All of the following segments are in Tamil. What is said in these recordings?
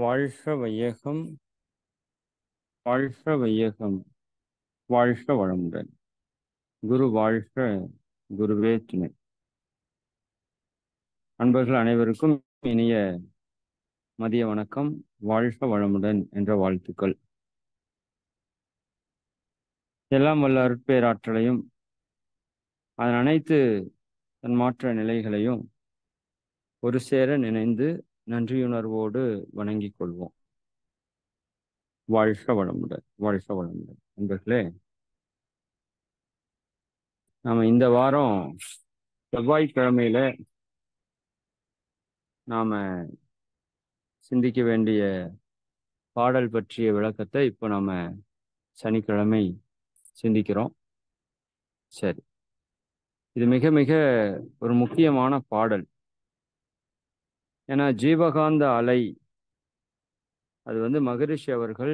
வாழ்க வையகம் வாழ்க வையகம் வாழ்க வளமுடன் குரு வாழ்க குருவே துணை அன்பர்கள் அனைவருக்கும் இனிய மதிய வணக்கம் வாழ்க வளமுடன் என்ற வாழ்த்துக்கள் எல்லாம் வல்ல அருட்பேராற்றலையும் அதன் அனைத்து தன் மாற்ற நிலைகளையும் ஒரு சேர நினைந்து நன்றியுணர்வோடு வணங்கிக் கொள்வோம் வாழ்க வளமுடன் வாழ்க வளமுடன் நண்பர்களே நாம இந்த வாரம் செவ்வாய்க்கிழமையில நாம சிந்திக்க வேண்டிய பாடல் பற்றிய விளக்கத்தை இப்போ நாம சனிக்கிழமை சிந்திக்கிறோம் சரி இது மிக மிக ஒரு முக்கியமான பாடல் ஏன்னா ஜீவகாந்த அலை அது வந்து மகரிஷி அவர்கள்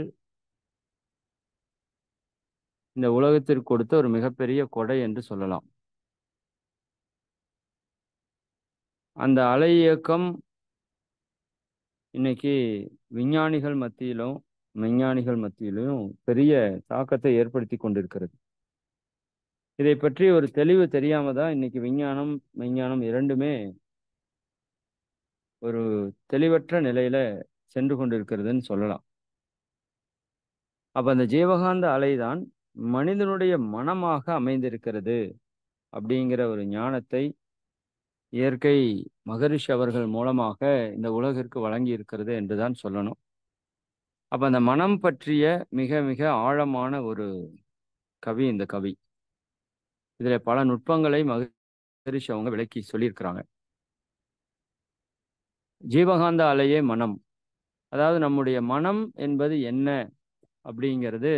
இந்த உலகத்திற்கு கொடுத்த ஒரு மிகப்பெரிய கொடை என்று சொல்லலாம் அந்த அலை இயக்கம் இன்னைக்கு விஞ்ஞானிகள் மத்தியிலும் விஞ்ஞானிகள் மத்தியிலும் பெரிய தாக்கத்தை ஏற்படுத்தி கொண்டிருக்கிறது இதை பற்றி ஒரு தெளிவு தெரியாம தான் இன்னைக்கு விஞ்ஞானம் விஞ்ஞானம் இரண்டுமே ஒரு தெளிவற்ற நிலையில சென்று கொண்டிருக்கிறதுன்னு சொல்லலாம் அப்ப அந்த ஜீவகாந்த அலைதான் மனிதனுடைய மனமாக அமைந்திருக்கிறது அப்படிங்கிற ஒரு ஞானத்தை இயற்கை மகரிஷி அவர்கள் மூலமாக இந்த உலகிற்கு வழங்கி இருக்கிறது என்றுதான் சொல்லணும் அப்ப அந்த மனம் பற்றிய மிக மிக ஆழமான ஒரு கவி இந்த கவி இதில் பல நுட்பங்களை மகரிஷி அவங்க விளக்கி சொல்லியிருக்கிறாங்க ஜீவகாந்த அலையே மனம் அதாவது நம்முடைய மனம் என்பது என்ன அப்படிங்கிறது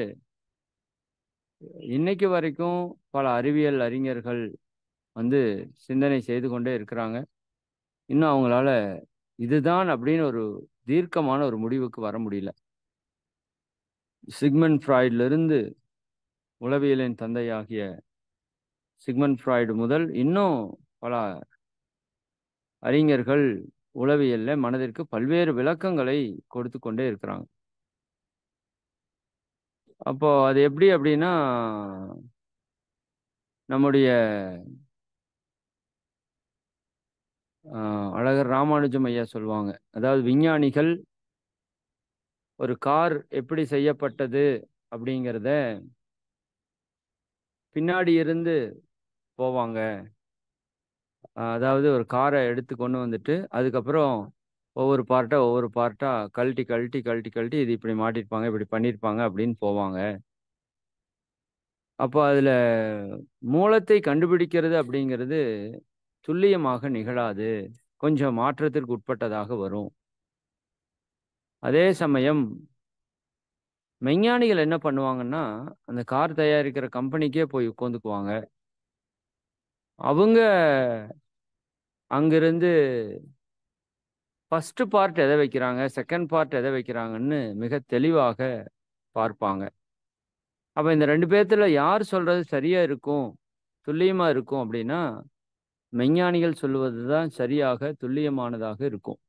இன்னைக்கு வரைக்கும் பல அறிவியல் அறிஞர்கள் வந்து சிந்தனை செய்து கொண்டே இருக்கிறாங்க இன்னும் அவங்களால இதுதான் அப்படின்னு ஒரு தீர்க்கமான ஒரு முடிவுக்கு வர முடியல சிக்மன் ஃப்ராய்டிலிருந்து உளவியலின் தந்தையாகிய சிக்மன் ஃப்ராய்டு முதல் இன்னும் பல அறிஞர்கள் உளவியல்ல மனதிற்கு பல்வேறு விளக்கங்களை கொடுத்து கொண்டே இருக்கிறாங்க அப்போ அது எப்படி அப்படின்னா நம்முடைய அழகர் ராமானுஜம் ஐயா சொல்லுவாங்க அதாவது விஞ்ஞானிகள் ஒரு கார் எப்படி செய்யப்பட்டது அப்படிங்கிறத பின்னாடி இருந்து போவாங்க அதாவது ஒரு காரை எடுத்து கொண்டு வந்துட்டு அதுக்கப்புறம் ஒவ்வொரு பார்ட்டாக ஒவ்வொரு பார்ட்டாக கழட்டி கழட்டி கழட்டி கழட்டி இது இப்படி மாட்டிருப்பாங்க இப்படி பண்ணியிருப்பாங்க அப்படின்னு போவாங்க அப்போ அதில் மூலத்தை கண்டுபிடிக்கிறது அப்படிங்கிறது துல்லியமாக நிகழாது கொஞ்சம் மாற்றத்திற்கு உட்பட்டதாக வரும் அதே சமயம் மெஞ்ஞானிகள் என்ன பண்ணுவாங்கன்னா அந்த கார் தயாரிக்கிற கம்பெனிக்கே போய் உட்காந்துக்குவாங்க அவங்க அங்கிருந்து ஃபஸ்ட்டு பார்ட் எதை வைக்கிறாங்க செகண்ட் பார்ட் எதை வைக்கிறாங்கன்னு மிக தெளிவாக பார்ப்பாங்க அப்போ இந்த ரெண்டு பேர்த்தில் யார் சொல்கிறது சரியாக இருக்கும் துல்லியமாக இருக்கும் அப்படின்னா மெஞ்ஞானிகள் சொல்லுவது தான் சரியாக துல்லியமானதாக இருக்கும்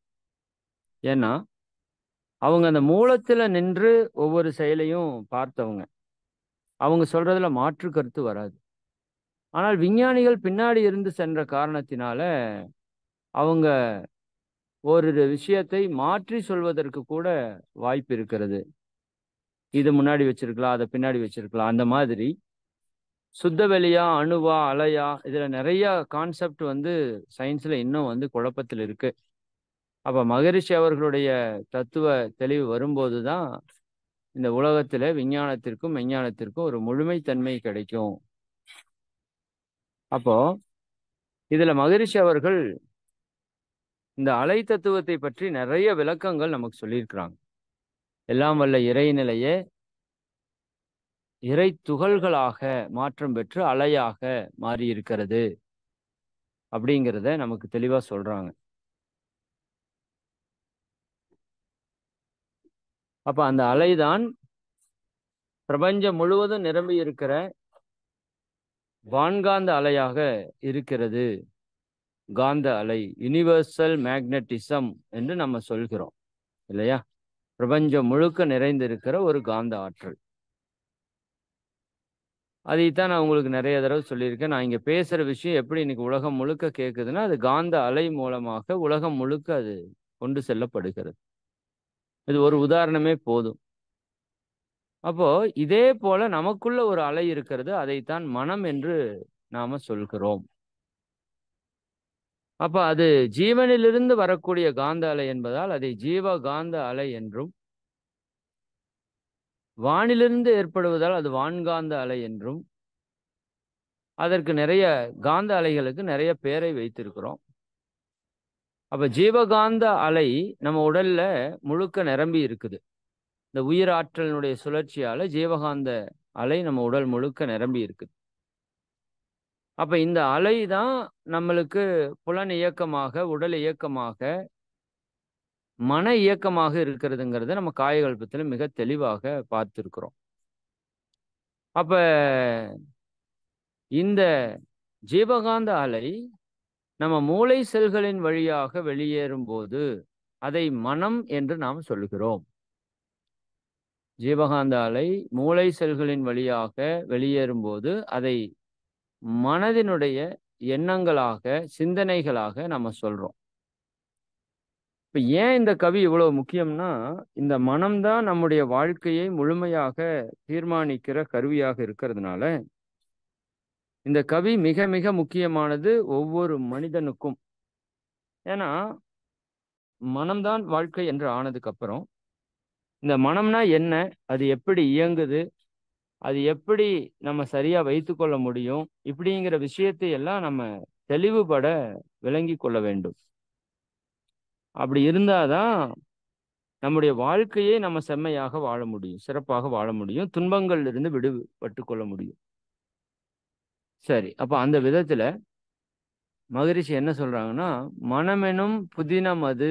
ஏன்னா அவங்க அந்த மூலத்தில் நின்று ஒவ்வொரு செயலையும் பார்த்தவங்க அவங்க சொல்கிறதுல மாற்று கருத்து வராது ஆனால் விஞ்ஞானிகள் பின்னாடி இருந்து சென்ற காரணத்தினால அவங்க ஒரு விஷயத்தை மாற்றி சொல்வதற்கு கூட வாய்ப்பு இருக்கிறது இது முன்னாடி வச்சிருக்கலாம் அதை பின்னாடி வச்சிருக்கலாம் அந்த மாதிரி சுத்தவெளியா அணுவா அலையா இதில் நிறைய கான்செப்ட் வந்து சயின்ஸில் இன்னும் வந்து குழப்பத்தில் இருக்கு அப்போ மகரிஷி அவர்களுடைய தத்துவ தெளிவு வரும்போது தான் இந்த உலகத்தில் விஞ்ஞானத்திற்கும் விஞ்ஞானத்திற்கும் ஒரு முழுமைத்தன்மை கிடைக்கும் அப்போ இதுல மகரிஷி அவர்கள் இந்த அலை தத்துவத்தை பற்றி நிறைய விளக்கங்கள் நமக்கு சொல்லியிருக்கிறாங்க எல்லாம் வல்ல நிலையே இறை துகள்களாக மாற்றம் பெற்று அலையாக மாறி இருக்கிறது அப்படிங்கிறத நமக்கு தெளிவா சொல்றாங்க அப்ப அந்த அலைதான் பிரபஞ்சம் முழுவதும் நிரம்பி இருக்கிற வான்காந்த அலையாக இருக்கிறது காந்த அலை யூனிவர்சல் மேக்னட்டிசம் என்று நம்ம சொல்கிறோம் இல்லையா பிரபஞ்சம் முழுக்க நிறைந்திருக்கிற ஒரு காந்த ஆற்றல் அதைத்தான் நான் உங்களுக்கு நிறைய தடவை சொல்லியிருக்கேன் நான் இங்கே பேசுகிற விஷயம் எப்படி இன்னைக்கு உலகம் முழுக்க கேட்குதுன்னா அது காந்த அலை மூலமாக உலகம் முழுக்க அது கொண்டு செல்லப்படுகிறது இது ஒரு உதாரணமே போதும் அப்போ இதே போல நமக்குள்ள ஒரு அலை இருக்கிறது அதைத்தான் மனம் என்று நாம சொல்கிறோம் அப்ப அது ஜீவனிலிருந்து வரக்கூடிய காந்த அலை என்பதால் அதை ஜீவ காந்த அலை என்றும் வானிலிருந்து ஏற்படுவதால் அது வான்காந்த அலை என்றும் அதற்கு நிறைய காந்த அலைகளுக்கு நிறைய பேரை வைத்திருக்கிறோம் அப்ப ஜீவகாந்த அலை நம்ம உடல்ல முழுக்க நிரம்பி இருக்குது இந்த உயிர் ஆற்றலினுடைய சுழற்சியால் ஜீவகாந்த அலை நம்ம உடல் முழுக்க நிரம்பி இருக்கு அப்ப இந்த அலை தான் நம்மளுக்கு புலன் இயக்கமாக உடல் இயக்கமாக மன இயக்கமாக இருக்கிறதுங்கிறத நம்ம காயகல்பத்தில் மிக தெளிவாக பார்த்துருக்குறோம் அப்ப இந்த ஜீவகாந்த அலை நம்ம மூளை செல்களின் வழியாக வெளியேறும் போது அதை மனம் என்று நாம் சொல்கிறோம் ஜீவகாந்த அலை மூளை செல்களின் வழியாக வெளியேறும்போது அதை மனதினுடைய எண்ணங்களாக சிந்தனைகளாக நம்ம சொல்றோம் இப்போ ஏன் இந்த கவி இவ்வளவு முக்கியம்னா இந்த மனம்தான் நம்முடைய வாழ்க்கையை முழுமையாக தீர்மானிக்கிற கருவியாக இருக்கிறதுனால இந்த கவி மிக மிக முக்கியமானது ஒவ்வொரு மனிதனுக்கும் ஏன்னா மனம்தான் வாழ்க்கை என்று ஆனதுக்கு அப்புறம் இந்த மனம்னா என்ன அது எப்படி இயங்குது அது எப்படி நம்ம சரியா வைத்து கொள்ள முடியும் இப்படிங்கிற விஷயத்தை எல்லாம் நம்ம தெளிவுபட விளங்கி கொள்ள வேண்டும் அப்படி இருந்தாதான் நம்முடைய வாழ்க்கையை நம்ம செம்மையாக வாழ முடியும் சிறப்பாக வாழ முடியும் துன்பங்கள்ல இருந்து விடுபட்டு கொள்ள முடியும் சரி அப்ப அந்த விதத்துல மகரிஷி என்ன சொல்றாங்கன்னா மனமெனும் புதினம் அது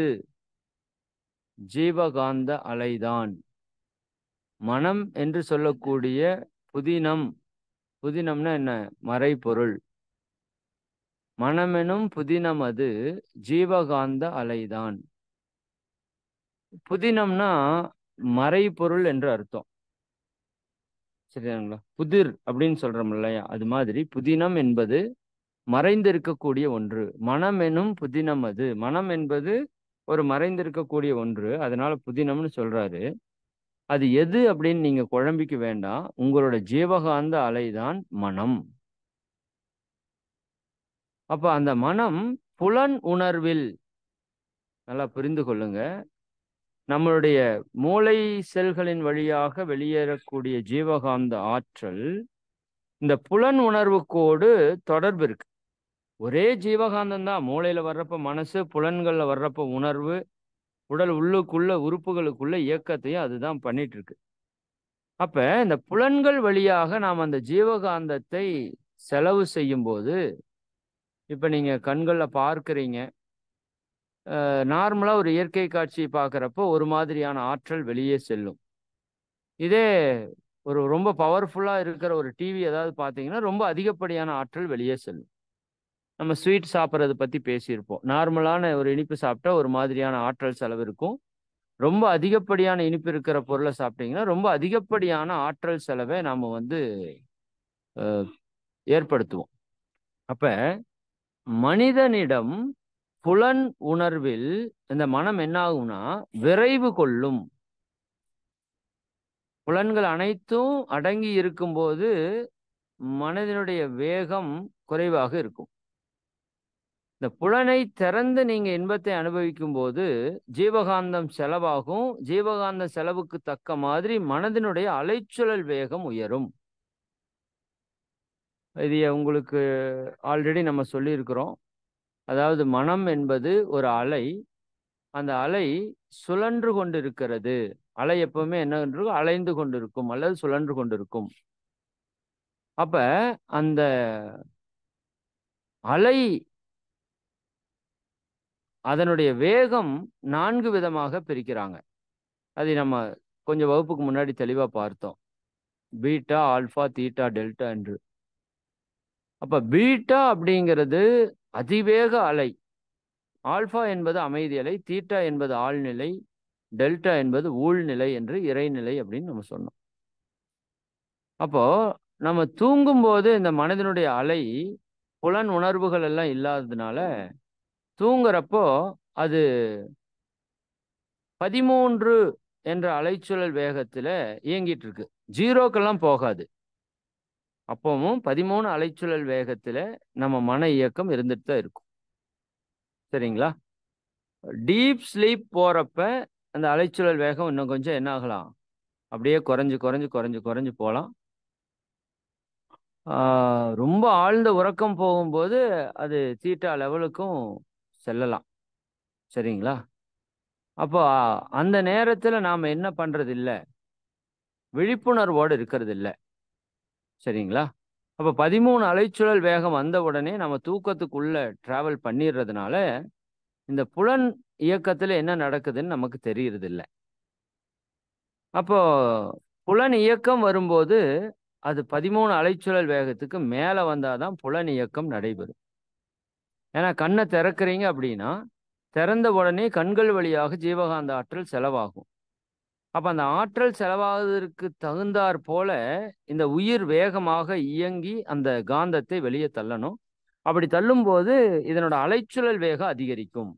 ஜீவகாந்த அலைதான் மனம் என்று சொல்லக்கூடிய புதினம் புதினம்னா என்ன மறைபொருள் மனமெனும் புதினம் அது ஜீவகாந்த அலைதான் புதினம்னா மறைபொருள் என்று அர்த்தம் சரிங்களா புதிர் அப்படின்னு சொல்றோம் இல்லையா அது மாதிரி புதினம் என்பது மறைந்திருக்கக்கூடிய ஒன்று மனம் எனும் புதினம் அது மனம் என்பது ஒரு மறைந்திருக்கக்கூடிய ஒன்று அதனால புதினம்னு சொல்றாரு அது எது அப்படின்னு நீங்க குழம்பிக்க வேண்டாம் உங்களோட ஜீவகாந்த அலைதான் மனம் அப்ப அந்த மனம் புலன் உணர்வில் நல்லா புரிந்து கொள்ளுங்க நம்மளுடைய மூளை செல்களின் வழியாக வெளியேறக்கூடிய ஜீவகாந்த ஆற்றல் இந்த புலன் உணர்வுக்கோடு தொடர்பு இருக்கு ஒரே ஜீவகாந்தம் தான் மூளையில் வர்றப்ப மனசு புலன்களில் வர்றப்ப உணர்வு உடல் உள்ளுக்குள்ள உறுப்புகளுக்குள்ள இயக்கத்தையும் அதுதான் பண்ணிட்டு இருக்கு அப்ப இந்த புலன்கள் வழியாக நாம் அந்த ஜீவகாந்தத்தை செலவு செய்யும் போது இப்ப நீங்க கண்களில் பார்க்குறீங்க நார்மலாக ஒரு இயற்கை காட்சி பார்க்குறப்போ ஒரு மாதிரியான ஆற்றல் வெளியே செல்லும் இதே ஒரு ரொம்ப பவர்ஃபுல்லாக இருக்கிற ஒரு டிவி ஏதாவது பார்த்தீங்கன்னா ரொம்ப அதிகப்படியான ஆற்றல் வெளியே செல்லும் நம்ம ஸ்வீட் சாப்பிட்றது பற்றி பேசியிருப்போம் நார்மலான ஒரு இனிப்பு சாப்பிட்டா ஒரு மாதிரியான ஆற்றல் செலவு இருக்கும் ரொம்ப அதிகப்படியான இனிப்பு இருக்கிற பொருளை சாப்பிட்டீங்கன்னா ரொம்ப அதிகப்படியான ஆற்றல் செலவை நாம் வந்து ஏற்படுத்துவோம் அப்போ மனிதனிடம் புலன் உணர்வில் இந்த மனம் என்ன ஆகும்னா விரைவு கொள்ளும் புலன்கள் அனைத்தும் அடங்கி இருக்கும்போது மனதினுடைய வேகம் குறைவாக இருக்கும் இந்த புலனை திறந்து நீங்க இன்பத்தை அனுபவிக்கும் போது ஜீவகாந்தம் செலவாகும் ஜீவகாந்த செலவுக்கு தக்க மாதிரி மனதினுடைய அலைச்சுழல் வேகம் உயரும் இது உங்களுக்கு ஆல்ரெடி நம்ம சொல்லியிருக்கிறோம் அதாவது மனம் என்பது ஒரு அலை அந்த அலை சுழன்று கொண்டிருக்கிறது அலை எப்பவுமே என்ன அலைந்து கொண்டிருக்கும் அல்லது சுழன்று கொண்டிருக்கும் அப்ப அந்த அலை அதனுடைய வேகம் நான்கு விதமாக பிரிக்கிறாங்க அதை நம்ம கொஞ்சம் வகுப்புக்கு முன்னாடி தெளிவாக பார்த்தோம் பீட்டா ஆல்ஃபா தீட்டா டெல்டா என்று அப்போ பீட்டா அப்படிங்கிறது அதிவேக அலை ஆல்ஃபா என்பது அமைதி அலை தீட்டா என்பது ஆழ்நிலை டெல்டா என்பது ஊழ்நிலை என்று இறைநிலை அப்படின்னு நம்ம சொன்னோம் அப்போ நம்ம தூங்கும்போது இந்த மனதினுடைய அலை புலன் உணர்வுகள் எல்லாம் இல்லாததுனால தூங்குறப்போ அது பதிமூன்று என்ற அலைச்சுழல் வேகத்தில் இயங்கிட்டு இருக்கு ஜீரோக்கெல்லாம் போகாது அப்பவும் பதிமூணு அலைச்சுழல் வேகத்தில் நம்ம மன இயக்கம் இருந்துட்டு தான் இருக்கும் சரிங்களா டீப் ஸ்லீப் போகிறப்ப அந்த அலைச்சுழல் வேகம் இன்னும் கொஞ்சம் என்ன ஆகலாம் அப்படியே குறைஞ்சு குறைஞ்சு குறைஞ்சு குறைஞ்சு போகலாம் ரொம்ப ஆழ்ந்த உறக்கம் போகும்போது அது தீட்டா லெவலுக்கும் செல்லலாம் சரிங்களா அப்போ அந்த நேரத்தில் நாம் என்ன பண்ணுறது இல்லை விழிப்புணர்வோடு இருக்கிறது இல்லை சரிங்களா அப்போ பதிமூணு அலைச்சுழல் வேகம் வந்த உடனே நம்ம தூக்கத்துக்குள்ளே ட்ராவல் பண்ணிடுறதுனால இந்த புலன் இயக்கத்தில் என்ன நடக்குதுன்னு நமக்கு தெரியறதில்ல அப்போ புலன் இயக்கம் வரும்போது அது பதிமூணு அலைச்சுழல் வேகத்துக்கு மேலே வந்தால் தான் புலன் இயக்கம் நடைபெறும் ஏன்னா கண்ணை திறக்கிறீங்க அப்படின்னா திறந்த உடனே கண்கள் வழியாக ஜீவகாந்த ஆற்றல் செலவாகும் அப்போ அந்த ஆற்றல் செலவாவதற்கு தகுந்தாற் போல இந்த உயிர் வேகமாக இயங்கி அந்த காந்தத்தை வெளியே தள்ளணும் அப்படி தள்ளும்போது இதனோட அலைச்சுழல் வேகம் அதிகரிக்கும்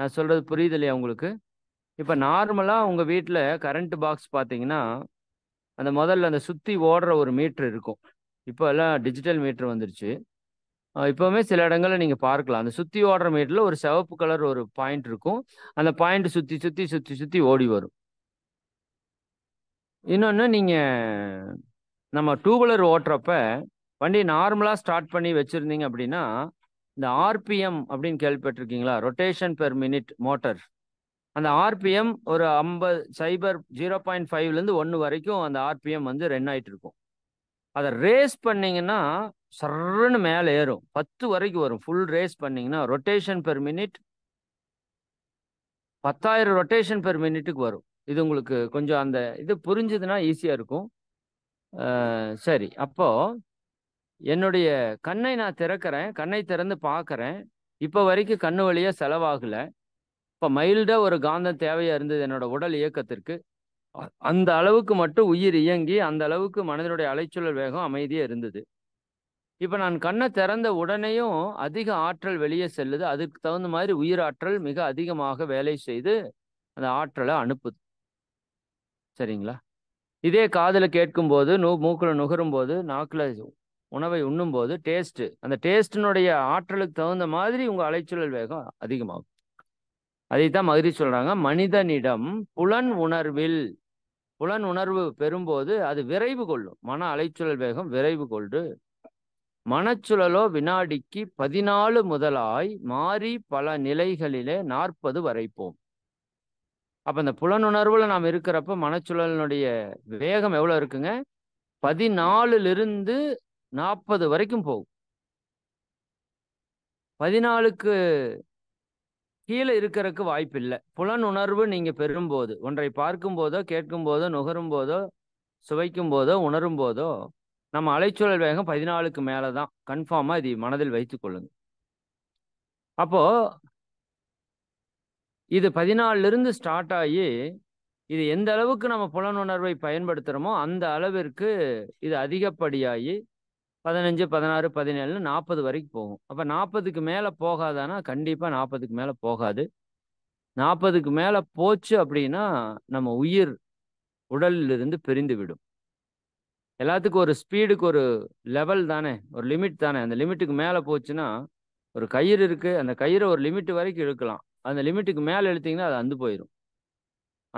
நான் சொல்கிறது புரியுது இல்லையா உங்களுக்கு இப்போ நார்மலாக உங்கள் வீட்டில் கரண்ட் பாக்ஸ் பார்த்தீங்கன்னா அந்த முதல்ல அந்த சுற்றி ஓடுற ஒரு மீட்ரு இருக்கும் இப்போ எல்லாம் டிஜிட்டல் மீட்ரு வந்துருச்சு இப்போவுமே சில இடங்களில் நீங்கள் பார்க்கலாம் அந்த சுற்றி ஓடுற மீட்டில் ஒரு சிவப்பு கலர் ஒரு பாயிண்ட் இருக்கும் அந்த பாயிண்ட் சுற்றி சுற்றி சுற்றி சுற்றி ஓடி வரும் இன்னொன்று நீங்கள் நம்ம டூ வீலர் ஓட்டுறப்ப வண்டி நார்மலாக ஸ்டார்ட் பண்ணி வச்சுருந்தீங்க அப்படின்னா இந்த ஆர்பிஎம் அப்படின்னு கேள்விப்பட்டிருக்கீங்களா ரொட்டேஷன் பெர் மினிட் மோட்டர் அந்த ஆர்பிஎம் ஒரு ஐம்பது சைபர் ஜீரோ பாயிண்ட் ஃபைவ்லேருந்து ஒன்று வரைக்கும் அந்த ஆர்பிஎம் வந்து ரன் ஆகிட்டு இருக்கும் அதை ரேஸ் பண்ணிங்கன்னா சர்ன்னு மேலே ஏறும் பத்து வரைக்கும் வரும் ஃபுல் ரேஸ் பண்ணிங்கன்னா ரொட்டேஷன் பெர் மினிட் பத்தாயிரம் ரொட்டேஷன் பெர் மினிட்டுக்கு வரும் இது உங்களுக்கு கொஞ்சம் அந்த இது புரிஞ்சுதுன்னா ஈஸியாக இருக்கும் சரி அப்போது என்னுடைய கண்ணை நான் திறக்கிறேன் கண்ணை திறந்து பார்க்குறேன் இப்போ வரைக்கும் கண்ணு வழியாக செலவாகலை இப்போ மைல்டாக ஒரு காந்தம் தேவையாக இருந்தது என்னோடய உடல் இயக்கத்திற்கு அந்த அளவுக்கு மட்டும் உயிர் இயங்கி அந்த அளவுக்கு மனதனுடைய அலைச்சூழல் வேகம் அமைதியாக இருந்தது இப்போ நான் கண்ணை திறந்த உடனேயும் அதிக ஆற்றல் வெளியே செல்லுது அதுக்கு தகுந்த மாதிரி உயிராற்றல் மிக அதிகமாக வேலை செய்து அந்த ஆற்றலை அனுப்புது சரிங்களா இதே காதில் கேட்கும்போது நூ மூக்கில் நுகரும் போது நாக்கில் உணவை உண்ணும்போது டேஸ்ட்டு அந்த டேஸ்டினுடைய ஆற்றலுக்கு தகுந்த மாதிரி உங்கள் அலைச்சூழல் வேகம் அதிகமாகும் அதைத்தான் மகிழ்ச்சி சொல்கிறாங்க மனிதனிடம் புலன் உணர்வில் புலன் உணர்வு பெறும்போது அது விரைவு கொள்ளும் மன அலைச்சூழல் வேகம் விரைவு கொண்டு மனச்சுழலோ வினாடிக்கு பதினாலு முதலாய் மாறி பல நிலைகளிலே நாற்பது வரைப்போம் அப்போ அந்த புலனுணர்வுல நாம் இருக்கிறப்ப மனச்சுழலினுடைய வேகம் எவ்வளோ இருக்குங்க பதினாலுலிருந்து நாற்பது வரைக்கும் போகும் பதினாலுக்கு கீழே இருக்கிறதுக்கு வாய்ப்பு இல்லை புலனுணர்வு நீங்கள் பெறும்போது ஒன்றை பார்க்கும் போதோ கேட்கும் போதோ நுகரும் போதோ சுவைக்கும் போதோ உணரும் போதோ நம்ம அலைச்சூழல் வேகம் பதினாலுக்கு மேலே தான் கன்ஃபார்மாக இது மனதில் வைத்து கொள்ளுங்க அப்போ இது பதினாலிருந்து ஸ்டார்ட் ஆகி இது எந்த அளவுக்கு நம்ம புலனுணர்வை பயன்படுத்துகிறோமோ அந்த அளவிற்கு இது அதிகப்படியாகி பதினஞ்சு பதினாறு பதினேழு நாற்பது வரைக்கும் போகும் அப்போ நாற்பதுக்கு மேலே போகாதானா கண்டிப்பாக நாற்பதுக்கு மேலே போகாது நாற்பதுக்கு மேலே போச்சு அப்படின்னா நம்ம உயிர் உடலிலிருந்து பிரிந்து விடும் எல்லாத்துக்கும் ஒரு ஸ்பீடுக்கு ஒரு லெவல் தானே ஒரு லிமிட் தானே அந்த லிமிட்டுக்கு மேலே போச்சுன்னா ஒரு கயிறு இருக்குது அந்த கயிறை ஒரு லிமிட் வரைக்கும் இழுக்கலாம் அந்த லிமிட்டுக்கு மேலே எழுத்திங்கன்னா அது அந்து போயிடும்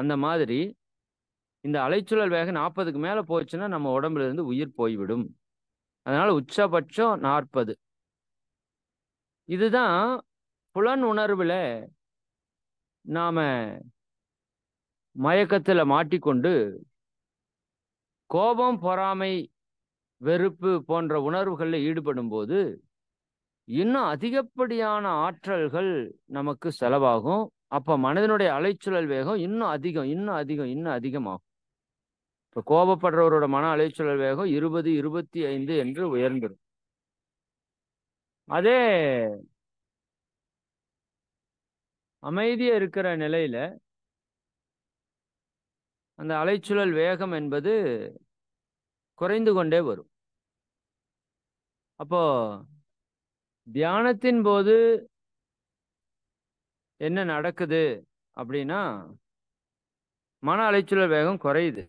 அந்த மாதிரி இந்த அலைச்சூழல் வேகம் நாற்பதுக்கு மேலே போச்சுன்னா நம்ம உடம்புல இருந்து உயிர் போய்விடும் அதனால் உச்சபட்சம் நாற்பது இதுதான் புலன் உணர்வில் நாம் மயக்கத்தில் மாட்டிக்கொண்டு கோபம் பொறாமை வெறுப்பு போன்ற உணர்வுகளில் ஈடுபடும் போது இன்னும் அதிகப்படியான ஆற்றல்கள் நமக்கு செலவாகும் அப்போ மனதனுடைய அலைச்சுழல் வேகம் இன்னும் அதிகம் இன்னும் அதிகம் இன்னும் அதிகமாகும் இப்போ கோபப்படுறவரோட மன அலைச்சுழல் வேகம் இருபது இருபத்தி ஐந்து என்று உயர்ந்துடும் அதே அமைதியாக இருக்கிற நிலையில அந்த அலைச்சுழல் வேகம் என்பது குறைந்து கொண்டே வரும் அப்போ தியானத்தின் போது என்ன நடக்குது அப்படின்னா மன அலைச்சுழல் வேகம் குறையுது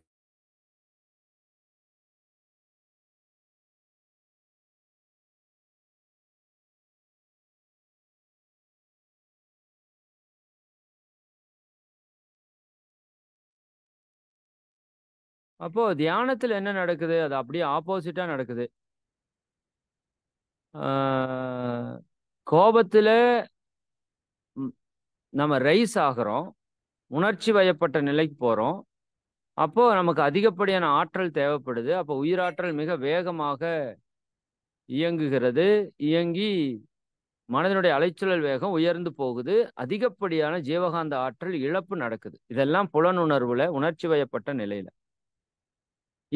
அப்போ தியானத்துல என்ன நடக்குது அது அப்படியே ஆப்போசிட்டா நடக்குது கோபத்துல நம்ம ரைஸ் ஆகிறோம் உணர்ச்சி வயப்பட்ட நிலைக்கு போகிறோம் அப்போ நமக்கு அதிகப்படியான ஆற்றல் தேவைப்படுது அப்போ உயிராற்றல் மிக வேகமாக இயங்குகிறது இயங்கி மனதனுடைய அலைச்சூழல் வேகம் உயர்ந்து போகுது அதிகப்படியான ஜீவகாந்த ஆற்றல் இழப்பு நடக்குது இதெல்லாம் புலனுணர்வுல உணர்ச்சி வயப்பட்ட நிலையில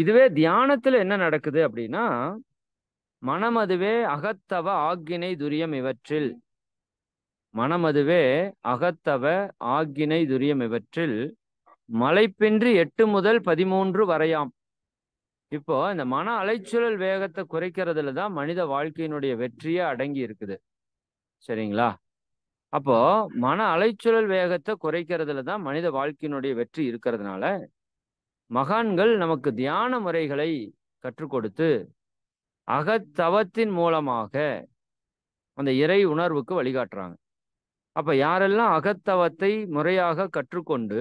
இதுவே தியானத்துல என்ன நடக்குது அப்படின்னா மனம் அதுவே அகத்தவ ஆக்கினை துரியம் இவற்றில் மனம் அதுவே அகத்தவ ஆக்கினை துரியம் இவற்றில் மலைப்பின்றி எட்டு முதல் பதிமூன்று வரையாம் இப்போ இந்த மன அலைச்சூழல் வேகத்தை குறைக்கிறதுல தான் மனித வாழ்க்கையினுடைய வெற்றியே அடங்கி இருக்குது சரிங்களா அப்போ மன அலைச்சூழல் வேகத்தை குறைக்கிறதுல தான் மனித வாழ்க்கையினுடைய வெற்றி இருக்கிறதுனால மகான்கள் நமக்கு தியான முறைகளை கற்றுக் கொடுத்து அகத்தவத்தின் மூலமாக அந்த இறை உணர்வுக்கு வழிகாட்டுறாங்க அப்ப யாரெல்லாம் அகத்தவத்தை முறையாக கற்றுக்கொண்டு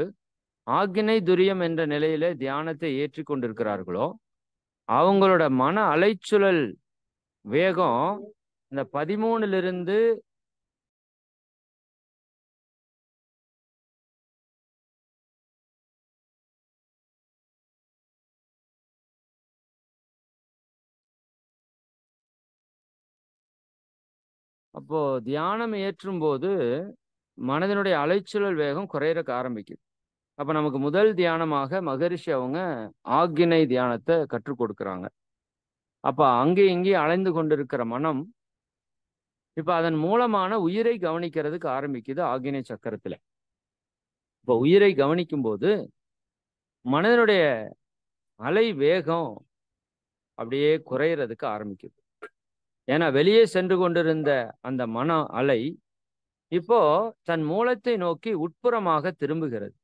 ஆக்கினை துரியம் என்ற நிலையில தியானத்தை ஏற்றி கொண்டிருக்கிறார்களோ அவங்களோட மன அலைச்சுழல் வேகம் இந்த பதிமூணுல இருந்து அப்போ தியானம் ஏற்றும் போது மனதினுடைய அலைச்சூழல் வேகம் குறையறக்க ஆரம்பிக்குது அப்ப நமக்கு முதல் தியானமாக மகரிஷி அவங்க ஆக்கினை தியானத்தை கற்றுக் கொடுக்குறாங்க அப்ப அங்கே இங்கே அலைந்து கொண்டிருக்கிற மனம் இப்ப அதன் மூலமான உயிரை கவனிக்கிறதுக்கு ஆரம்பிக்குது ஆகினை சக்கரத்துல இப்போ உயிரை கவனிக்கும் போது மனதனுடைய அலை வேகம் அப்படியே குறையிறதுக்கு ஆரம்பிக்குது ஏன்னா வெளியே சென்று கொண்டிருந்த அந்த மன அலை இப்போ தன் மூலத்தை நோக்கி உட்புறமாக திரும்புகிறது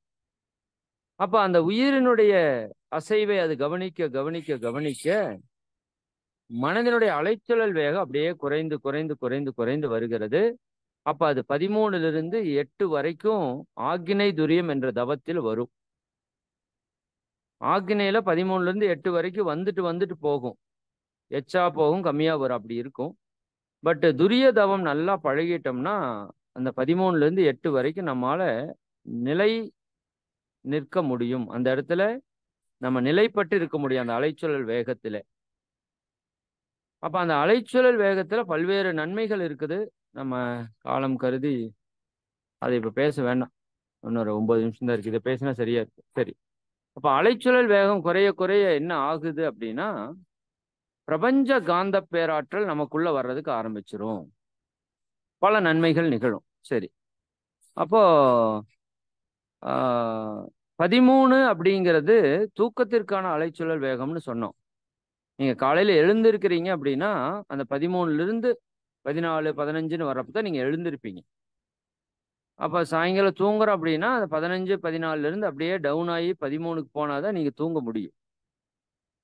அப்ப அந்த உயிரினுடைய அசைவை அது கவனிக்க கவனிக்க கவனிக்க மனதினுடைய அலைச்சலல் வேகம் அப்படியே குறைந்து குறைந்து குறைந்து குறைந்து வருகிறது அப்ப அது பதிமூணுலிருந்து எட்டு வரைக்கும் ஆக்னை துரியம் என்ற தவத்தில் வரும் ஆக்னையில பதிமூணுல இருந்து எட்டு வரைக்கும் வந்துட்டு வந்துட்டு போகும் எச்சா போகும் கம்மியாக வரும் அப்படி இருக்கும் பட் துரிய தவம் நல்லா பழகிட்டோம்னா அந்த பதிமூணுலேருந்து எட்டு வரைக்கும் நம்மளால் நிலை நிற்க முடியும் அந்த இடத்துல நம்ம நிலைப்பட்டு இருக்க முடியும் அந்த அலைச்சூழல் வேகத்தில் அப்போ அந்த அலைச்சூழல் வேகத்தில் பல்வேறு நன்மைகள் இருக்குது நம்ம காலம் கருதி அதை இப்போ பேச வேண்டாம் இன்னொரு ஒம்பது நிமிஷம் தான் இருக்குது இதை பேசினா சரியா இருக்கு சரி அப்போ அலைச்சூழல் வேகம் குறைய குறைய என்ன ஆகுது அப்படின்னா பிரபஞ்ச காந்த பேராற்றல் நமக்குள்ள வர்றதுக்கு ஆரம்பிச்சிரும் பல நன்மைகள் நிகழும் சரி அப்போ பதிமூணு அப்படிங்கிறது தூக்கத்திற்கான அலைச்சூழல் வேகம்னு சொன்னோம் நீங்க காலையில எழுந்திருக்கிறீங்க அப்படின்னா அந்த பதிமூணுல இருந்து பதினாலு பதினஞ்சுன்னு வர்றப்ப தான் நீங்க எழுந்திருப்பீங்க அப்போ சாயங்காலம் தூங்குறோம் அப்படின்னா அந்த பதினஞ்சு பதினாலுலேருந்து அப்படியே டவுன் ஆகி பதிமூணுக்கு போனாதான் நீங்க நீங்கள் தூங்க முடியும்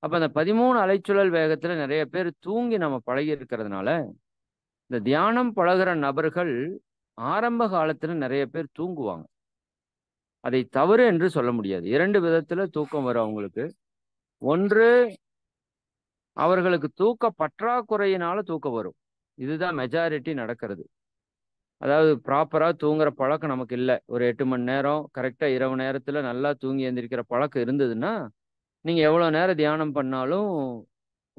அப்போ அந்த பதிமூணு அலைச்சுழல் வேகத்தில் நிறைய பேர் தூங்கி நம்ம பழகி இருக்கிறதுனால இந்த தியானம் பழகிற நபர்கள் ஆரம்ப காலத்தில் நிறைய பேர் தூங்குவாங்க அதை தவறு என்று சொல்ல முடியாது இரண்டு விதத்தில் தூக்கம் வரும் அவங்களுக்கு ஒன்று அவர்களுக்கு தூக்க பற்றாக்குறையினால தூக்கம் வரும் இதுதான் மெஜாரிட்டி நடக்கிறது அதாவது ப்ராப்பராக தூங்குற பழக்கம் நமக்கு இல்லை ஒரு எட்டு மணி நேரம் கரெக்டாக இரவு நேரத்தில் நல்லா தூங்கி எழுந்திரிக்கிற பழக்கம் இருந்ததுன்னா நீங்கள் எவ்வளோ நேரம் தியானம் பண்ணாலும்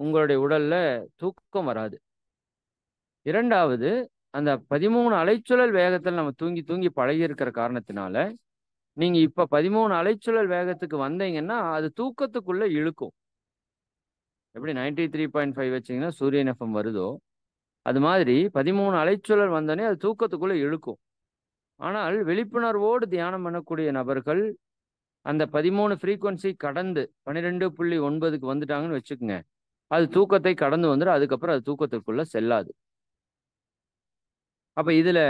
உங்களுடைய உடலில் தூக்கம் வராது இரண்டாவது அந்த பதிமூணு அலைச்சுழல் வேகத்தில் நம்ம தூங்கி தூங்கி பழகி இருக்கிற காரணத்தினால நீங்கள் இப்போ பதிமூணு அலைச்சுழல் வேகத்துக்கு வந்தீங்கன்னா அது தூக்கத்துக்குள்ளே இழுக்கும் எப்படி நைன்டி த்ரீ பாயிண்ட் ஃபைவ் வச்சிங்கன்னா சூரியன் எஃப்எம் வருதோ அது மாதிரி பதிமூணு அலைச்சுழல் வந்தோடனே அது தூக்கத்துக்குள்ளே இழுக்கும் ஆனால் விழிப்புணர்வோடு தியானம் பண்ணக்கூடிய நபர்கள் அந்த பதிமூணு ஃப்ரீக்குவன்சி கடந்து பன்னிரெண்டு புள்ளி ஒன்பதுக்கு வந்துட்டாங்கன்னு வச்சுக்கோங்க அது தூக்கத்தை கடந்து வந்துடும் அதுக்கப்புறம் அது தூக்கத்துக்குள்ளே செல்லாது அப்போ இதில்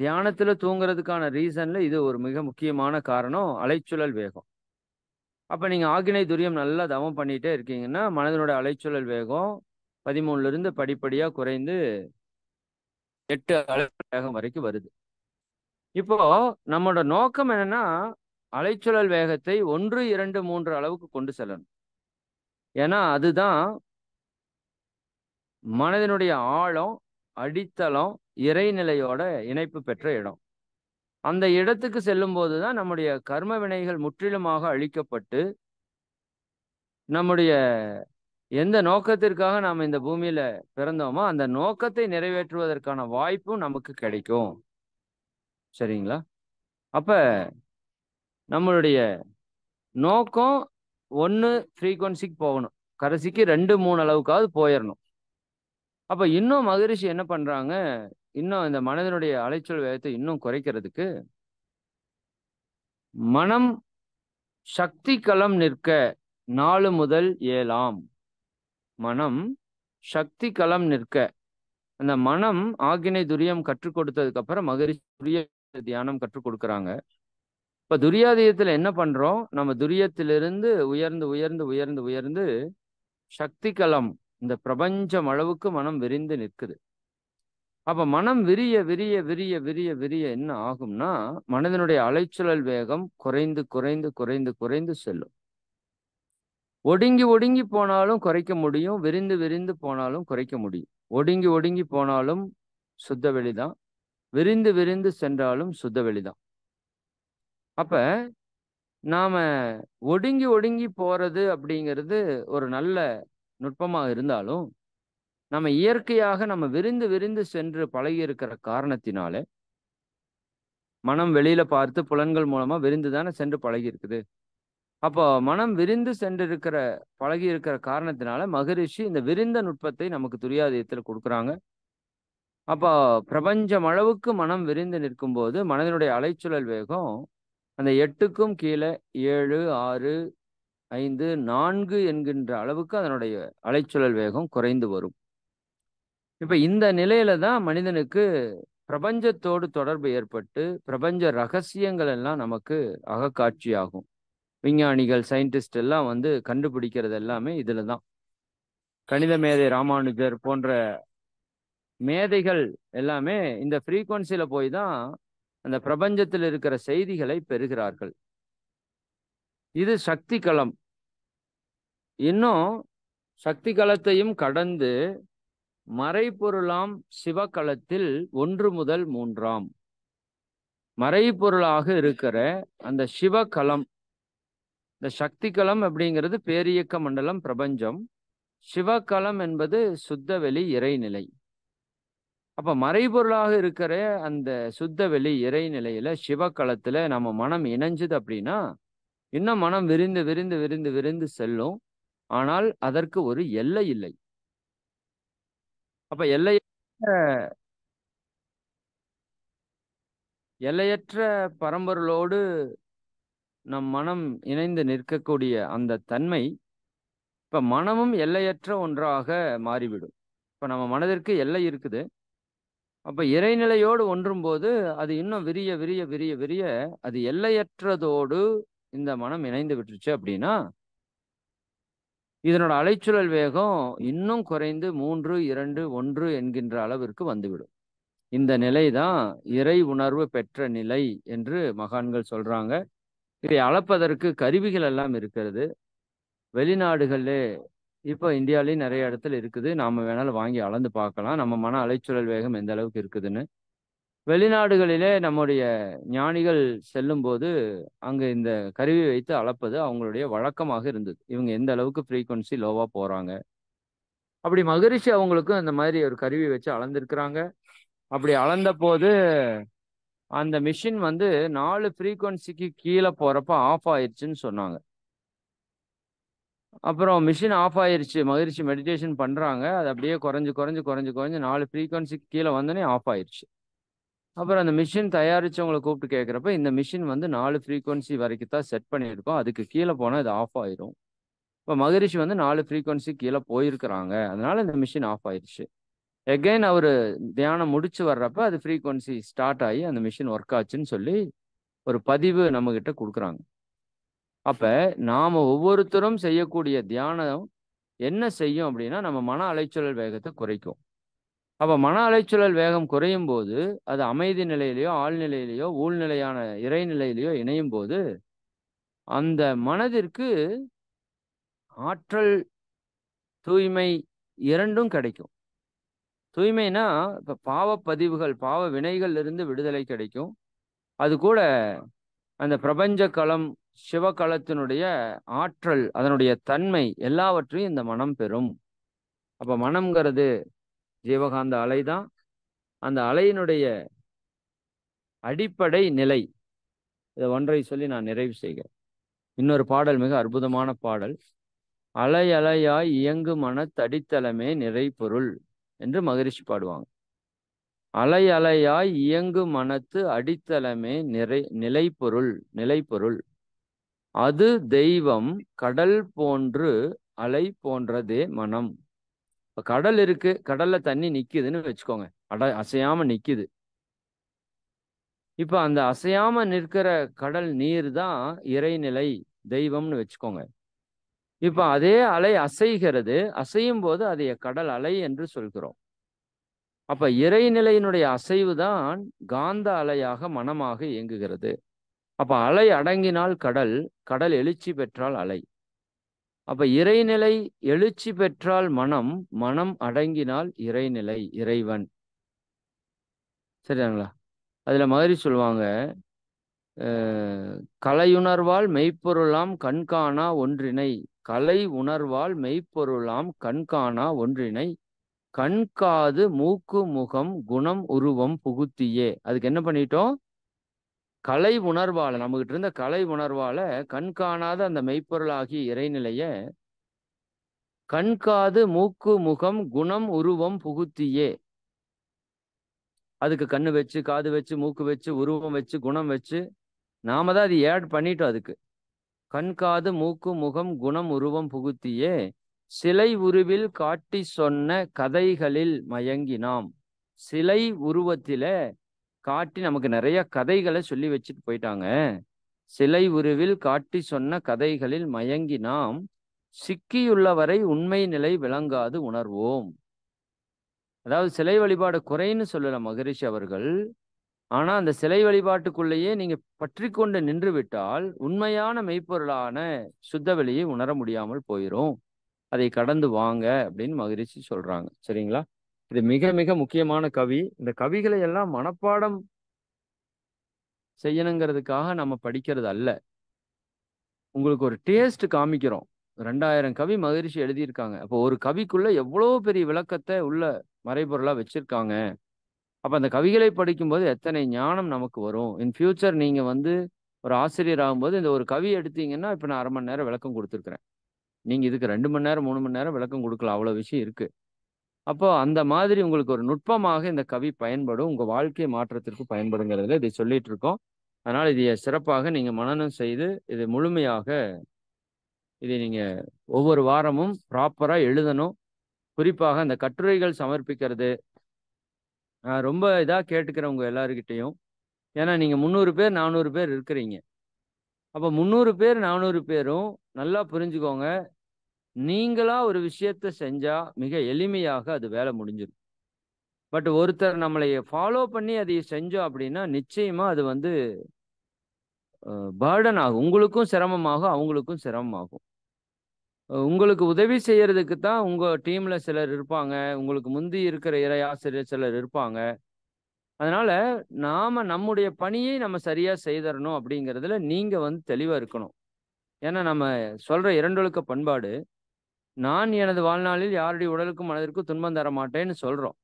தியானத்தில் தூங்குறதுக்கான ரீசனில் இது ஒரு மிக முக்கியமான காரணம் அலைச்சுழல் வேகம் அப்போ நீங்கள் ஆகினை துரியம் நல்லா தவம் பண்ணிகிட்டே இருக்கீங்கன்னா மனதனோட அலைச்சுழல் வேகம் பதிமூணுலேருந்து படிப்படியாக குறைந்து எட்டு அலை வேகம் வரைக்கும் வருது இப்போ நம்மளோட நோக்கம் என்னன்னா அலைச்சுழல் வேகத்தை ஒன்று இரண்டு மூன்று அளவுக்கு கொண்டு செல்லணும் ஏன்னா அதுதான் மனதினுடைய ஆழம் அடித்தளம் இறைநிலையோட இணைப்பு பெற்ற இடம் அந்த இடத்துக்கு செல்லும்போது தான் நம்முடைய கர்ம வினைகள் முற்றிலுமாக அழிக்கப்பட்டு நம்முடைய எந்த நோக்கத்திற்காக நாம் இந்த பூமியில பிறந்தோமோ அந்த நோக்கத்தை நிறைவேற்றுவதற்கான வாய்ப்பும் நமக்கு கிடைக்கும் சரிங்களா அப்ப நம்மளுடைய நோக்கம் ஒன்று ஃப்ரீக்வன்சிக்கு போகணும் கடைசிக்கு ரெண்டு மூணு அளவுக்காவது போயிடணும் அப்போ இன்னும் மகரிஷி என்ன பண்ணுறாங்க இன்னும் இந்த மனதினுடைய அலைச்சல் வேகத்தை இன்னும் குறைக்கிறதுக்கு மனம் சக்தி களம் நிற்க நாலு முதல் ஏழாம் மனம் சக்தி களம் நிற்க அந்த மனம் ஆகினை துரியம் கற்றுக் கொடுத்ததுக்கு அப்புறம் மகரிஷி துரிய தியானம் கற்றுக் கொடுக்குறாங்க இப்போ துரியாதயத்துல என்ன பண்ணுறோம் நம்ம துரியத்திலிருந்து உயர்ந்து உயர்ந்து உயர்ந்து உயர்ந்து சக்தி இந்த பிரபஞ்சம் அளவுக்கு மனம் விரிந்து நிற்குது அப்போ மனம் விரிய விரிய விரிய விரிய விரிய என்ன ஆகும்னா மனதனுடைய அலைச்சுழல் வேகம் குறைந்து குறைந்து குறைந்து குறைந்து செல்லும் ஒடுங்கி ஒடுங்கி போனாலும் குறைக்க முடியும் விரிந்து விரிந்து போனாலும் குறைக்க முடியும் ஒடுங்கி ஒடுங்கி போனாலும் சுத்த வெளிதான் விரிந்து விரிந்து சென்றாலும் சுத்த வெளிதான் அப்ப நாம ஒடுங்கி ஒடுங்கி போறது அப்படிங்கிறது ஒரு நல்ல நுட்பமாக இருந்தாலும் நம்ம இயற்கையாக நம்ம விரிந்து விரிந்து சென்று பழகி இருக்கிற காரணத்தினால மனம் வெளியில பார்த்து புலன்கள் மூலமா விரிந்து தானே சென்று பழகி இருக்குது அப்போ மனம் விரிந்து சென்றிருக்கிற பழகி இருக்கிற காரணத்தினால மகரிஷி இந்த விரிந்த நுட்பத்தை நமக்கு துரியாதயத்தில் கொடுக்குறாங்க அப்போ பிரபஞ்சம் அளவுக்கு மனம் விரிந்து நிற்கும் போது மனதினுடைய அலைச்சுழல் வேகம் அந்த எட்டுக்கும் கீழே ஏழு ஆறு ஐந்து நான்கு என்கின்ற அளவுக்கு அதனுடைய அலைச்சுழல் வேகம் குறைந்து வரும் இப்போ இந்த நிலையில தான் மனிதனுக்கு பிரபஞ்சத்தோடு தொடர்பு ஏற்பட்டு பிரபஞ்ச ரகசியங்கள் எல்லாம் நமக்கு அகக்காட்சியாகும் விஞ்ஞானிகள் சயின்டிஸ்ட் எல்லாம் வந்து கண்டுபிடிக்கிறது எல்லாமே இதில் தான் கணித மேதை ராமானுஜர் போன்ற மேதைகள் எல்லாமே இந்த ஃப்ரீக்குவன்சியில் போய் தான் அந்த பிரபஞ்சத்தில் இருக்கிற செய்திகளை பெறுகிறார்கள் இது சக்தி களம் இன்னும் சக்தி களத்தையும் கடந்து மறைபொருளாம் சிவக்களத்தில் ஒன்று முதல் மூன்றாம் மறைபொருளாக இருக்கிற அந்த சிவக்களம் இந்த சக்தி களம் அப்படிங்கிறது பேரியக்க மண்டலம் பிரபஞ்சம் சிவக்களம் என்பது சுத்தவெளி இறைநிலை அப்ப மறைபொருளாக இருக்கிற அந்த சுத்த வெளி இறைநிலையில சிவக்களத்துல நம்ம மனம் இணைஞ்சது அப்படின்னா இன்னும் மனம் விரிந்து விரிந்து விரிந்து விரிந்து செல்லும் ஆனால் அதற்கு ஒரு எல்லை இல்லை அப்ப எல்லையற்ற எல்லையற்ற பரம்பொருளோடு நம் மனம் இணைந்து நிற்கக்கூடிய அந்த தன்மை இப்ப மனமும் எல்லையற்ற ஒன்றாக மாறிவிடும் இப்ப நம்ம மனதிற்கு எல்லை இருக்குது அப்போ இறைநிலையோடு ஒன்றும் போது அது இன்னும் விரிய விரிய விரிய விரிய அது எல்லையற்றதோடு இந்த மனம் இணைந்து விட்டுருச்சு அப்படின்னா இதனோட அலைச்சுழல் வேகம் இன்னும் குறைந்து மூன்று இரண்டு ஒன்று என்கின்ற அளவிற்கு வந்துவிடும் இந்த நிலை தான் இறை உணர்வு பெற்ற நிலை என்று மகான்கள் சொல்றாங்க இதை அளப்பதற்கு கருவிகள் எல்லாம் இருக்கிறது வெளிநாடுகளில் இப்போ இந்தியாவிலேயும் நிறைய இடத்துல இருக்குது நாம் வேணாலும் வாங்கி அளந்து பார்க்கலாம் நம்ம மன அலைச்சூழல் வேகம் எந்த அளவுக்கு இருக்குதுன்னு வெளிநாடுகளிலே நம்முடைய ஞானிகள் செல்லும்போது அங்கே இந்த கருவி வைத்து அளப்பது அவங்களுடைய வழக்கமாக இருந்தது இவங்க எந்த அளவுக்கு ஃப்ரீக்வன்சி லோவாக போகிறாங்க அப்படி மகரிஷி அவங்களுக்கும் இந்த மாதிரி ஒரு கருவி வச்சு அளந்திருக்கிறாங்க அப்படி அளந்த போது அந்த மிஷின் வந்து நாலு ஃப்ரீக்வன்சிக்கு கீழே போகிறப்ப ஆஃப் ஆயிடுச்சுன்னு சொன்னாங்க அப்புறம் மிஷின் ஆஃப் ஆயிருச்சு மகிழ்ச்சி மெடிடேஷன் பண்ணுறாங்க அது அப்படியே குறைஞ்சு குறைஞ்சு குறைஞ்சு குறைஞ்சு நாலு ஃப்ரீக்வன்சிக்கு கீழே வந்தோடனே ஆஃப் ஆயிடுச்சு அப்புறம் அந்த மிஷின் தயாரிச்சவங்களை கூப்பிட்டு கேட்குறப்ப இந்த மிஷின் வந்து நாலு ஃப்ரீக்வன்சி வரைக்கும் தான் செட் பண்ணியிருக்கோம் அதுக்கு கீழே போனால் இது ஆஃப் ஆயிரும் இப்போ மகரிஷி வந்து நாலு ஃப்ரீக்வன்சி கீழே போயிருக்கிறாங்க அதனால இந்த மிஷின் ஆஃப் ஆயிடுச்சு எகைன் அவர் தியானம் முடிச்சு வர்றப்ப அது ஃப்ரீக்வன்சி ஸ்டார்ட் ஆகி அந்த மிஷின் ஒர்க் ஆச்சுன்னு சொல்லி ஒரு பதிவு நம்மக்கிட்ட கொடுக்குறாங்க அப்ப நாம ஒவ்வொருத்தரும் செய்யக்கூடிய தியானம் என்ன செய்யும் அப்படின்னா நம்ம மன அலைச்சூழல் வேகத்தை குறைக்கும் அப்ப மன அலைச்சூழல் வேகம் குறையும் போது அது அமைதி நிலையிலையோ ஆழ்நிலையிலையோ ஊழ்நிலையான இறைநிலையிலையோ இணையும் போது அந்த மனதிற்கு ஆற்றல் தூய்மை இரண்டும் கிடைக்கும் தூய்மைனா இப்போ பாவப்பதிவுகள் பாவ வினைகள் இருந்து விடுதலை கிடைக்கும் அது கூட அந்த பிரபஞ்ச களம் சிவகலத்தினுடைய ஆற்றல் அதனுடைய தன்மை எல்லாவற்றையும் இந்த மனம் பெறும் அப்போ மனம்ங்கிறது ஜீவகாந்த அலை தான் அந்த அலையினுடைய அடிப்படை நிலை இதை ஒன்றை சொல்லி நான் நிறைவு செய்கிறேன் இன்னொரு பாடல் மிக அற்புதமான பாடல் அலை அலையாய் இயங்கு மன தடித்தளமே நிறை பொருள் என்று மகரிஷி பாடுவாங்க அலை அலையாய் இயங்கு மனத்து அடித்தளமே நிறை நிலைப்பொருள் நிலைப்பொருள் அது தெய்வம் கடல் போன்று அலை போன்றதே மனம் இப்போ கடல் இருக்கு கடல்ல தண்ணி நிக்குதுன்னு வச்சுக்கோங்க அட அசையாம நிக்குது இப்போ அந்த அசையாம நிற்கிற கடல் நீர் தான் இறைநிலை தெய்வம்னு வச்சுக்கோங்க இப்போ அதே அலை அசைகிறது அசையும் போது அதை கடல் அலை என்று சொல்கிறோம் அப்ப இறைநிலையினுடைய அசைவு தான் காந்த அலையாக மனமாக இயங்குகிறது அப்ப அலை அடங்கினால் கடல் கடல் எழுச்சி பெற்றால் அலை அப்ப இறைநிலை எழுச்சி பெற்றால் மனம் மனம் அடங்கினால் இறைநிலை இறைவன் சரிங்களா அதுல மாதிரி சொல்லுவாங்க கலையுணர்வால் மெய்ப்பொருளாம் கண்காணா ஒன்றினை கலை உணர்வால் மெய்ப்பொருளாம் கண்காணா ஒன்றினை கண்காது மூக்கு முகம் குணம் உருவம் புகுத்தியே அதுக்கு என்ன பண்ணிட்டோம் கலை உணர்வால் நம்மகிட்ட இருந்த கலை உணர்வால் கண் காணாத அந்த மெய்ப்பொருளாகிய இறைநிலைய கண்காது மூக்கு முகம் குணம் உருவம் புகுத்தியே அதுக்கு கண்ணு வச்சு காது வச்சு மூக்கு வச்சு உருவம் வச்சு குணம் வச்சு நாம தான் அது ஏட் பண்ணிட்டோம் அதுக்கு கண் காது மூக்கு முகம் குணம் உருவம் புகுத்தியே சிலை உருவில் காட்டி சொன்ன கதைகளில் மயங்கினாம் சிலை உருவத்தில காட்டி நமக்கு நிறைய கதைகளை சொல்லி வச்சுட்டு போயிட்டாங்க சிலை உருவில் காட்டி சொன்ன கதைகளில் மயங்கி நாம் சிக்கியுள்ளவரை உண்மை நிலை விளங்காது உணர்வோம் அதாவது சிலை வழிபாடு குறைன்னு சொல்லல மகரிஷி அவர்கள் ஆனா அந்த சிலை வழிபாட்டுக்குள்ளேயே நீங்க பற்றி கொண்டு நின்று விட்டால் உண்மையான மெய்ப்பொருளான சுத்த வெளியை உணர முடியாமல் போயிரும் அதை கடந்து வாங்க அப்படின்னு மகரிஷி சொல்றாங்க சரிங்களா இது மிக மிக முக்கியமான கவி இந்த கவிகளை எல்லாம் மனப்பாடம் செய்யணுங்கிறதுக்காக நம்ம படிக்கிறது அல்ல உங்களுக்கு ஒரு டேஸ்ட் காமிக்கிறோம் ரெண்டாயிரம் கவி மகிழ்ச்சி எழுதியிருக்காங்க அப்போ ஒரு கவிக்குள்ள எவ்வளோ பெரிய விளக்கத்தை உள்ள மறைபொருளாக வச்சிருக்காங்க அப்போ அந்த கவிகளை படிக்கும்போது எத்தனை ஞானம் நமக்கு வரும் இன் ஃபியூச்சர் நீங்கள் வந்து ஒரு ஆசிரியர் ஆகும்போது இந்த ஒரு கவி எடுத்தீங்கன்னா இப்போ நான் அரை மணி நேரம் விளக்கம் கொடுத்துருக்குறேன் நீங்கள் இதுக்கு ரெண்டு மணி நேரம் மூணு மணி நேரம் விளக்கம் கொடுக்கல அவ்வளோ விஷயம் இருக்குது அப்போ அந்த மாதிரி உங்களுக்கு ஒரு நுட்பமாக இந்த கவி பயன்படும் உங்க வாழ்க்கை மாற்றத்திற்கு பயன்படுங்கிறதுல இதை சொல்லிட்டு இருக்கோம் அதனால இதைய சிறப்பாக நீங்க மனநம் செய்து இது முழுமையாக இதை நீங்க ஒவ்வொரு வாரமும் ப்ராப்பரா எழுதணும் குறிப்பாக அந்த கட்டுரைகள் சமர்ப்பிக்கிறது ரொம்ப இதாக கேட்டுக்கிறவங்க எல்லாருக்கிட்டையும் ஏன்னா நீங்கள் முந்நூறு பேர் நானூறு பேர் இருக்கிறீங்க அப்போ முந்நூறு பேர் நானூறு பேரும் நல்லா புரிஞ்சுக்கோங்க நீங்களா ஒரு விஷயத்த செஞ்சா மிக எளிமையாக அது வேலை முடிஞ்சிடும் பட் ஒருத்தர் நம்மளை ஃபாலோ பண்ணி அதை செஞ்சோம் அப்படின்னா நிச்சயமா அது வந்து பேர்டன் ஆகும் உங்களுக்கும் சிரமமாகும் அவங்களுக்கும் சிரமமாகும் உங்களுக்கு உதவி செய்யறதுக்கு தான் உங்க டீம்ல சிலர் இருப்பாங்க உங்களுக்கு முந்தி இருக்கிற இறை ஆசிரியர் சிலர் இருப்பாங்க அதனால நாம நம்முடைய பணியை நம்ம சரியா செய்தரணும் அப்படிங்கிறதுல நீங்க வந்து தெளிவா இருக்கணும் ஏன்னா நம்ம சொல்ற இரண்டொழுக்க பண்பாடு நான் எனது வாழ்நாளில் யாருடைய உடலுக்கும் மனதிற்கும் துன்பம் தர மாட்டேன்னு சொல்கிறோம்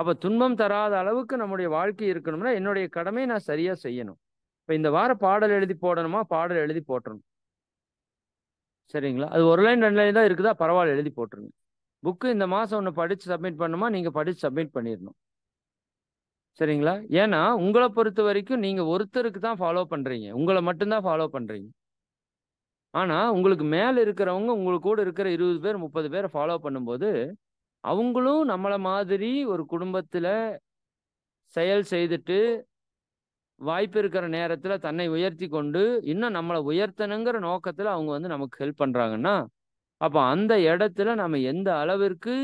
அப்போ துன்பம் தராத அளவுக்கு நம்முடைய வாழ்க்கை இருக்கணும்னா என்னுடைய கடமையை நான் சரியாக செய்யணும் இப்போ இந்த வாரம் பாடல் எழுதி போடணுமா பாடல் எழுதி போட்டணும் சரிங்களா அது ஒரு லைன் ரெண்டு லைன் தான் இருக்குதா பரவாயில்ல எழுதி போட்டுருங்க புக்கு இந்த மாதம் ஒன்று படித்து சப்மிட் பண்ணுமா நீங்கள் படித்து சப்மிட் பண்ணிடணும் சரிங்களா ஏன்னா உங்களை பொறுத்த வரைக்கும் நீங்கள் ஒருத்தருக்கு தான் ஃபாலோ பண்ணுறீங்க உங்களை மட்டும்தான் ஃபாலோ பண்ணுறீங்க ஆனா உங்களுக்கு மேல இருக்கிறவங்க உங்களுக்கு கூட இருக்கிற இருபது பேர் முப்பது பேரை ஃபாலோ பண்ணும்போது அவங்களும் நம்மள மாதிரி ஒரு குடும்பத்துல செயல் செய்துட்டு வாய்ப்பு இருக்கிற நேரத்துல தன்னை உயர்த்தி கொண்டு இன்னும் நம்மளை உயர்த்தணுங்கிற நோக்கத்துல அவங்க வந்து நமக்கு ஹெல்ப் பண்றாங்கன்னா அப்போ அந்த இடத்துல நம்ம எந்த அளவிற்கு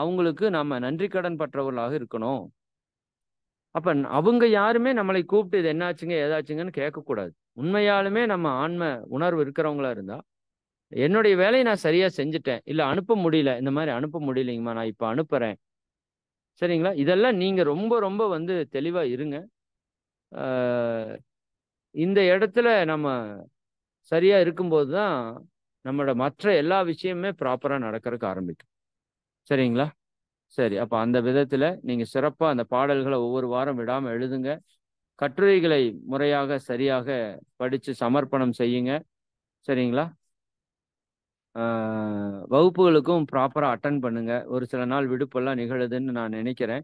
அவங்களுக்கு நம்ம நன்றி கடன் பற்றவர்களாக இருக்கணும் அப்ப அவங்க யாருமே நம்மளை கூப்பிட்டு இது என்னாச்சுங்க ஏதாச்சுங்கன்னு கேட்கக்கூடாது உண்மையாலுமே நம்ம ஆன்ம உணர்வு இருக்கிறவங்களா இருந்தா என்னுடைய வேலையை நான் சரியா செஞ்சுட்டேன் இல்லை அனுப்ப முடியல இந்த மாதிரி அனுப்ப முடியலைங்கம்மா நான் இப்போ அனுப்புறேன் சரிங்களா இதெல்லாம் நீங்க ரொம்ப ரொம்ப வந்து தெளிவா இருங்க இந்த இடத்துல நம்ம சரியா இருக்கும்போது தான் நம்மளோட மற்ற எல்லா விஷயமுமே ப்ராப்பராக நடக்கிறதுக்கு ஆரம்பிக்கும் சரிங்களா சரி அப்போ அந்த விதத்தில் நீங்கள் சிறப்பாக அந்த பாடல்களை ஒவ்வொரு வாரம் விடாமல் எழுதுங்க கட்டுரைகளை முறையாக சரியாக படித்து சமர்ப்பணம் செய்யுங்க சரிங்களா வகுப்புகளுக்கும் ப்ராப்பராக அட்டன் பண்ணுங்க ஒரு சில நாள் விடுப்பெல்லாம் நிகழுதுன்னு நான் நினைக்கிறேன்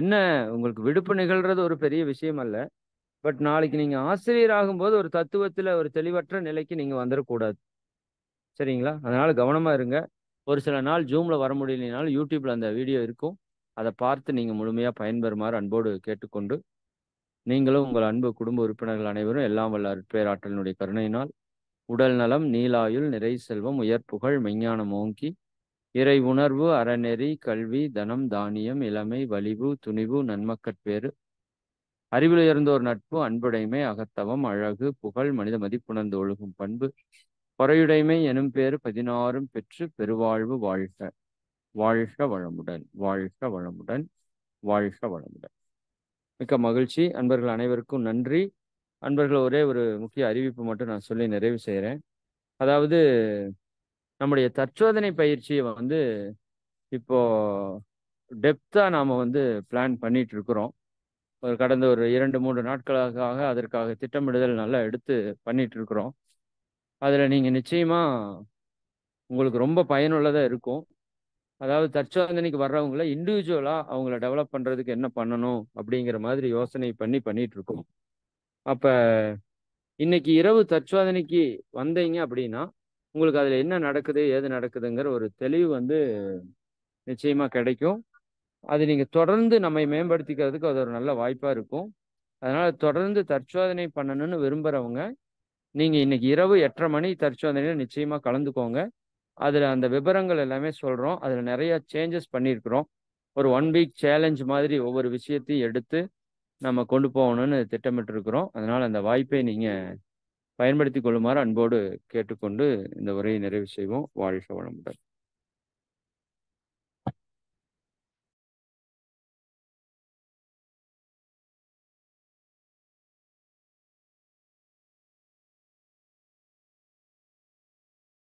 என்ன உங்களுக்கு விடுப்பு நிகழ்கிறது ஒரு பெரிய விஷயம் அல்ல பட் நாளைக்கு நீங்கள் ஆசிரியர் ஆகும்போது ஒரு தத்துவத்தில் ஒரு தெளிவற்ற நிலைக்கு நீங்கள் வந்துடக்கூடாது சரிங்களா அதனால் கவனமாக இருங்க ஒரு சில நாள் ஜூமில் வர முடியலனாலும் யூடியூப்பில் அந்த வீடியோ இருக்கும் அதை பார்த்து நீங்கள் முழுமையாக பயன்பெறுமாறு அன்போடு கேட்டுக்கொண்டு நீங்களும் உங்கள் அன்பு குடும்ப உறுப்பினர்கள் அனைவரும் எல்லாம் வல்ல அற்பேராற்றலினுடைய கருணையினால் உடல் நலம் நீலாயுள் நிறை செல்வம் உயர் புகழ் மெஞ்ஞானம் ஓங்கி இறை உணர்வு அறநெறி கல்வி தனம் தானியம் இளமை வலிவு துணிவு நன்மக்கட்பேறு அறிவிலுயர்ந்தோர் நட்பு அன்புடைமை அகத்தவம் அழகு புகழ் மனித மதிப்புணர்ந்து ஒழுகும் பண்பு பொறையுடைமை எனும் பேறு பதினாறும் பெற்று பெருவாழ்வு வாழ்க வாழ்க வளமுடன் வாழ்க வளமுடன் வாழ்க வளமுடன் மிக்க மகிழ்ச்சி அன்பர்கள் அனைவருக்கும் நன்றி அன்பர்கள் ஒரே ஒரு முக்கிய அறிவிப்பு மட்டும் நான் சொல்லி நிறைவு செய்கிறேன் அதாவது நம்முடைய தற்சோதனை பயிற்சியை வந்து இப்போ டெப்த்தாக நாம் வந்து பிளான் பண்ணிட்டு இருக்கிறோம் ஒரு கடந்த ஒரு இரண்டு மூன்று நாட்களாக அதற்காக திட்டமிடுதல் நல்லா எடுத்து பண்ணிட்டு இருக்கிறோம் அதில் நீங்கள் நிச்சயமாக உங்களுக்கு ரொம்ப பயனுள்ளதாக இருக்கும் அதாவது தற்சோதனைக்கு வர்றவங்கள இண்டிவிஜுவலாக அவங்கள டெவலப் பண்ணுறதுக்கு என்ன பண்ணணும் அப்படிங்கிற மாதிரி யோசனை பண்ணி பண்ணிட்டு இருக்கோம் அப்போ இன்னைக்கு இரவு தற்சாதனைக்கு வந்தீங்க அப்படின்னா உங்களுக்கு அதில் என்ன நடக்குது ஏது நடக்குதுங்கிற ஒரு தெளிவு வந்து நிச்சயமாக கிடைக்கும் அது நீங்கள் தொடர்ந்து நம்மை மேம்படுத்திக்கிறதுக்கு அது ஒரு நல்ல வாய்ப்பாக இருக்கும் அதனால் தொடர்ந்து தற்சோதனை பண்ணணும்னு விரும்புகிறவங்க நீங்கள் இன்னைக்கு இரவு எட்டரை மணி தற்சோதனையில் நிச்சயமாக கலந்துக்கோங்க அதில் அந்த விவரங்கள் எல்லாமே சொல்கிறோம் அதில் நிறையா சேஞ்சஸ் பண்ணியிருக்கிறோம் ஒரு ஒன் வீக் சேலஞ்ச் மாதிரி ஒவ்வொரு விஷயத்தையும் எடுத்து நம்ம கொண்டு போகணும்னு திட்டமிட்டு இருக்கிறோம் அதனால் அந்த வாய்ப்பை நீங்கள் பயன்படுத்தி கொள்ளுமாறு அன்போடு கேட்டுக்கொண்டு இந்த உரையை நிறைவு செய்வோம் வாழ்க வளமுடன்